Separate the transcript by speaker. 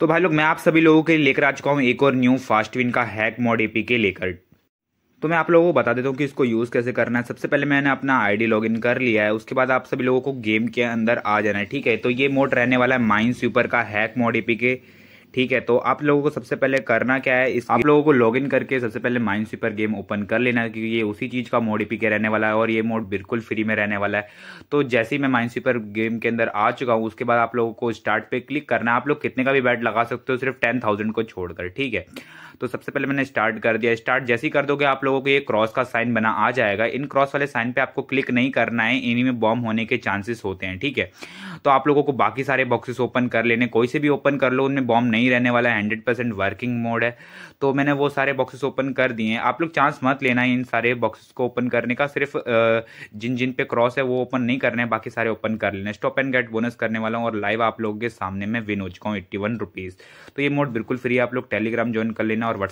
Speaker 1: तो भाई लोग मैं आप सभी लोगों के लिए लेकर आ चुका हूँ एक और न्यू फास्ट विन का हैक मॉड ए के लेकर तो मैं आप लोगों को बता देता हूँ कि इसको यूज़ कैसे करना है सबसे पहले मैंने अपना आईडी लॉगिन कर लिया है उसके बाद आप सभी लोगों को गेम के अंदर आ जाना है ठीक है तो ये मोड रहने वाला है माइंड स्वीपर का हैक मोड ए के ठीक है तो आप लोगों को सबसे पहले करना क्या है इस आप लोगों को लॉगिन करके सबसे पहले माइंड स्वीपर गेम ओपन कर लेना क्योंकि ये उसी चीज़ का मोड पी के रहने वाला है और ये मोड बिल्कुल फ्री में रहने वाला है तो जैसे ही मैं माइंड स्वीपर गेम के अंदर आ चुका हूँ उसके बाद आप लोगों को स्टार्ट पे क्लिक करना है आप लोग कितने का भी बैट लगा सकते हो सिर्फ टेन थाउजेंड को छोड़कर ठीक है तो सबसे पहले मैंने स्टार्ट कर दिया स्टार्ट जैसे ही कर दोगे आप लोगों को ये क्रॉस का साइन बना आ जाएगा इन क्रॉस वाले साइन पे आपको क्लिक नहीं करना है इन्हीं में बॉम्ब होने के चांसेस होते हैं ठीक है तो आप लोगों को बाकी सारे बॉक्सेस ओपन कर लेने कोई से भी ओपन कर लो उनमें बॉम्ब नहीं रहने वाला है हंड्रेड परसेंट वर्किंग मोड है तो मैंने वो सारे बॉक्सेस ओपन कर दिए हैं आप लोग चांस मत लेना इन सारे बॉक्सेस को ओपन करने का सिर्फ जिन जिन पे क्रॉस है वो ओपन नहीं करने बाकी सारे ओपन कर लेने स्टॉप एंड गेट बोनस करने वाला हूँ और लाइव आप लोगों के सामने मैं विन हो चुका हूँ एट्टी तो ये मोड बिल्कुल फ्री है आप लोग टेलीग्राम ज्वाइन कर लेना और